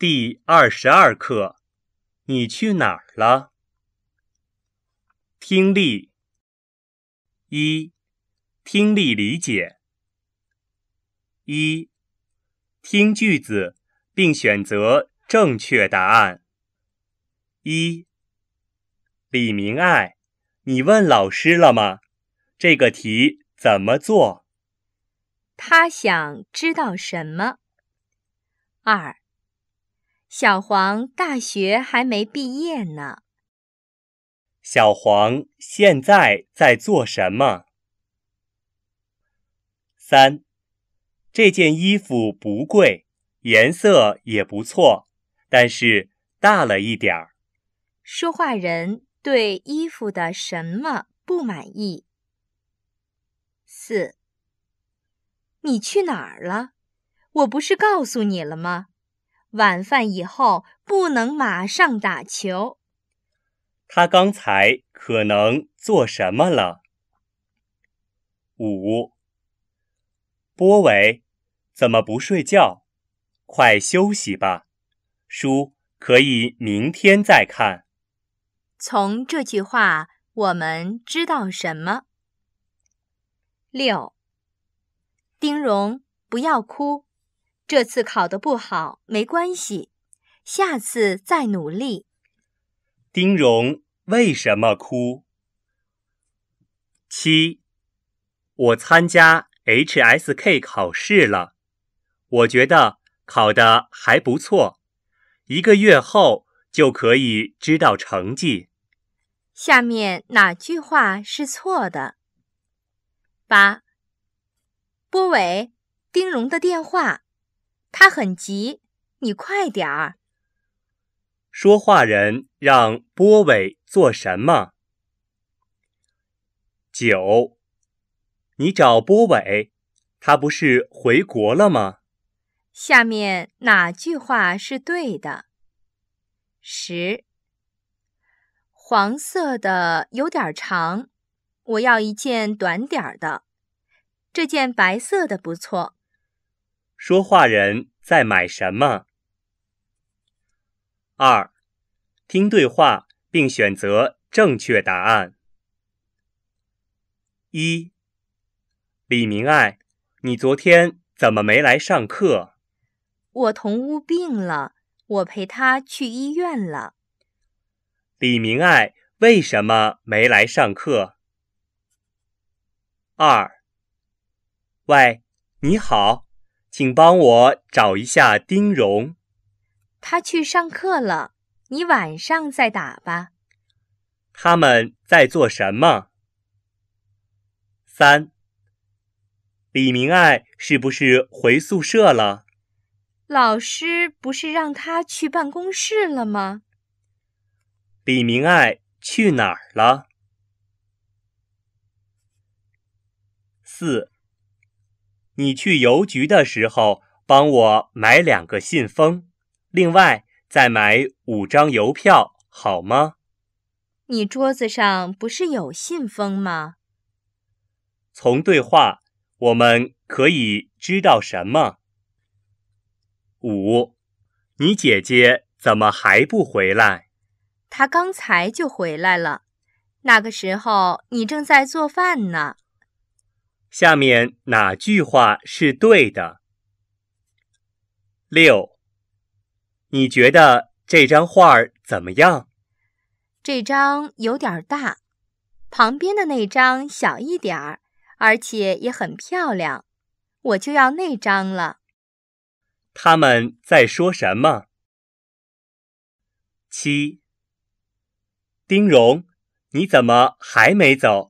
第二十二课，你去哪儿了？听力一，听力理解一，听句子并选择正确答案一。李明爱，你问老师了吗？这个题怎么做？他想知道什么？二。小黄大学还没毕业呢。小黄现在在做什么？三，这件衣服不贵，颜色也不错，但是大了一点儿。说话人对衣服的什么不满意？四，你去哪儿了？我不是告诉你了吗？晚饭以后不能马上打球。他刚才可能做什么了？五。波伟，怎么不睡觉？快休息吧，书可以明天再看。从这句话我们知道什么？六。丁荣，不要哭。这次考得不好没关系，下次再努力。丁荣为什么哭？七，我参加 HSK 考试了，我觉得考得还不错，一个月后就可以知道成绩。下面哪句话是错的？八，波伟，丁荣的电话。他很急，你快点儿。说话人让波伟做什么？九，你找波伟，他不是回国了吗？下面哪句话是对的？十，黄色的有点长，我要一件短点儿的。这件白色的不错。说话人在买什么？二，听对话并选择正确答案。一，李明爱，你昨天怎么没来上课？我同屋病了，我陪他去医院了。李明爱为什么没来上课？二，喂，你好。请帮我找一下丁荣。他去上课了，你晚上再打吧。他们在做什么？三。李明爱是不是回宿舍了？老师不是让他去办公室了吗？李明爱去哪儿了？四。你去邮局的时候，帮我买两个信封，另外再买五张邮票，好吗？你桌子上不是有信封吗？从对话我们可以知道什么？五，你姐姐怎么还不回来？她刚才就回来了，那个时候你正在做饭呢。下面哪句话是对的？六，你觉得这张画儿怎么样？这张有点大，旁边的那张小一点儿，而且也很漂亮，我就要那张了。他们在说什么？七，丁荣，你怎么还没走？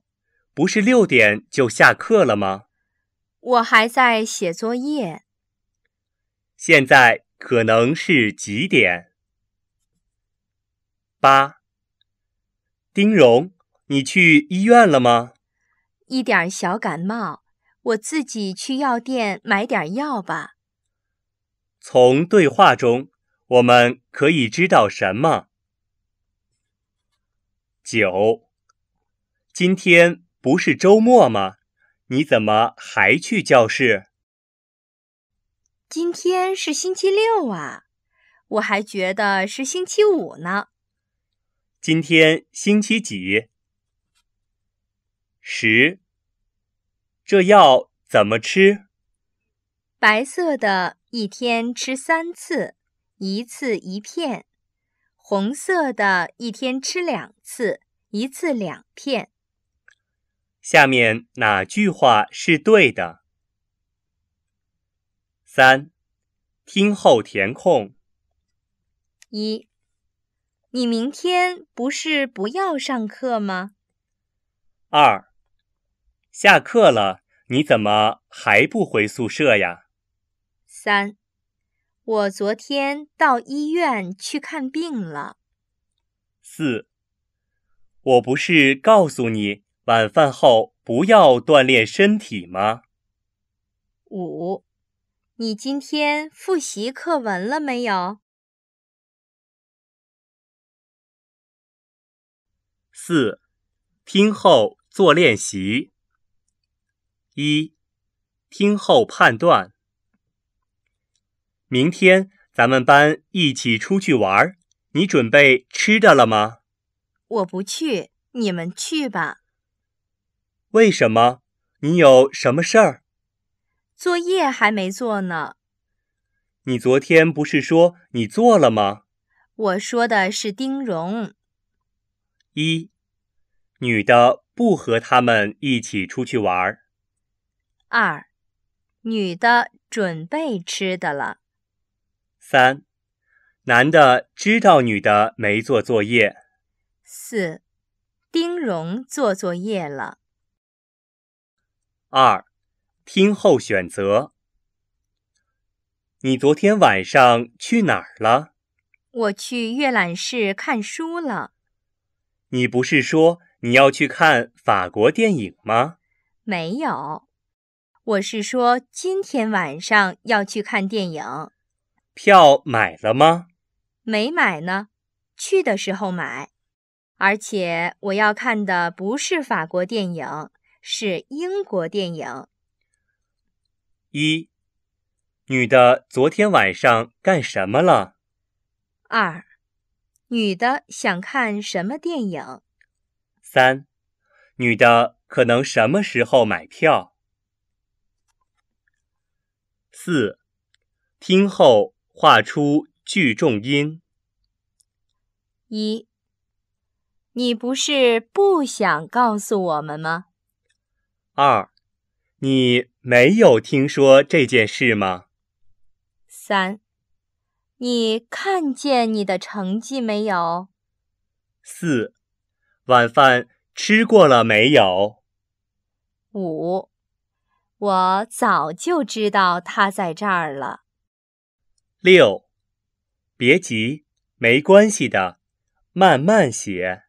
不是六点就下课了吗？我还在写作业。现在可能是几点？八。丁荣，你去医院了吗？一点小感冒，我自己去药店买点药吧。从对话中我们可以知道什么？九。今天。不是周末吗？你怎么还去教室？今天是星期六啊，我还觉得是星期五呢。今天星期几？十。这药怎么吃？白色的一天吃三次，一次一片；红色的一天吃两次，一次两片。下面哪句话是对的？三，听后填空。一，你明天不是不要上课吗？二，下课了，你怎么还不回宿舍呀？三，我昨天到医院去看病了。四，我不是告诉你。晚饭后不要锻炼身体吗？五，你今天复习课文了没有？四，听后做练习。一，听后判断。明天咱们班一起出去玩儿，你准备吃的了吗？我不去，你们去吧。为什么？你有什么事儿？作业还没做呢。你昨天不是说你做了吗？我说的是丁荣。一，女的不和他们一起出去玩。二，女的准备吃的了。三，男的知道女的没做作业。四，丁荣做作业了。二，听后选择。你昨天晚上去哪儿了？我去阅览室看书了。你不是说你要去看法国电影吗？没有，我是说今天晚上要去看电影。票买了吗？没买呢，去的时候买。而且我要看的不是法国电影。是英国电影。一，女的昨天晚上干什么了？二，女的想看什么电影？三，女的可能什么时候买票？四，听后画出句重音。一，你不是不想告诉我们吗？二，你没有听说这件事吗？三，你看见你的成绩没有？四，晚饭吃过了没有？五，我早就知道他在这儿了。六，别急，没关系的，慢慢写。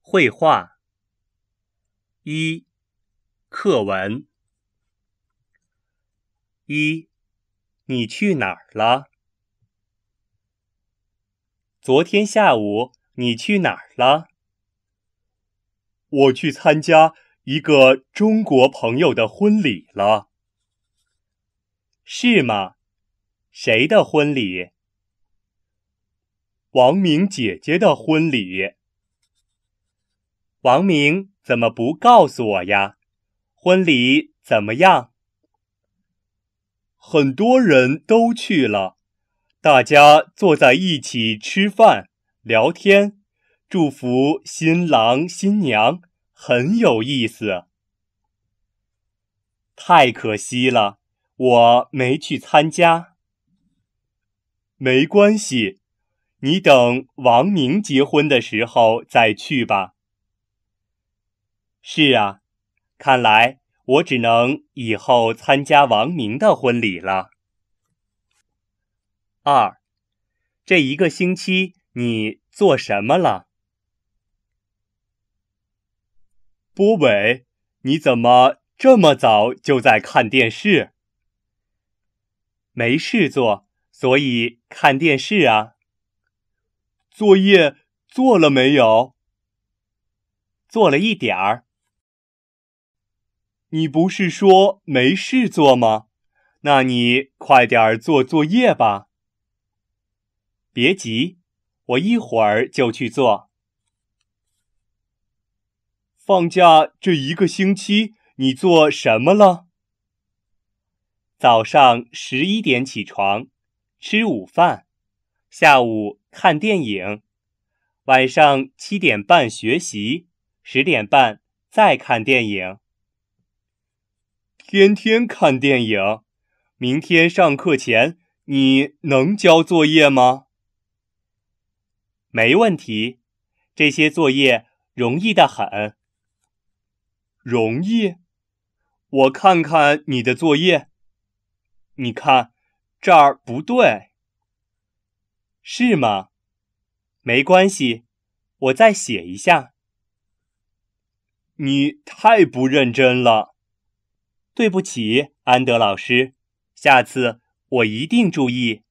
绘画。一课文一，你去哪儿了？昨天下午你去哪儿了？我去参加一个中国朋友的婚礼了，是吗？谁的婚礼？王明姐姐的婚礼。王明，怎么不告诉我呀？婚礼怎么样？很多人都去了，大家坐在一起吃饭、聊天，祝福新郎新娘，很有意思。太可惜了，我没去参加。没关系，你等王明结婚的时候再去吧。是啊，看来我只能以后参加王明的婚礼了。二，这一个星期你做什么了？波伟，你怎么这么早就在看电视？没事做，所以看电视啊。作业做了没有？做了一点儿。你不是说没事做吗？那你快点儿做作业吧。别急，我一会儿就去做。放假这一个星期你做什么了？早上十一点起床，吃午饭，下午看电影，晚上七点半学习，十点半再看电影。天天看电影，明天上课前你能交作业吗？没问题，这些作业容易的很。容易？我看看你的作业，你看这儿不对，是吗？没关系，我再写一下。你太不认真了。对不起，安德老师，下次我一定注意。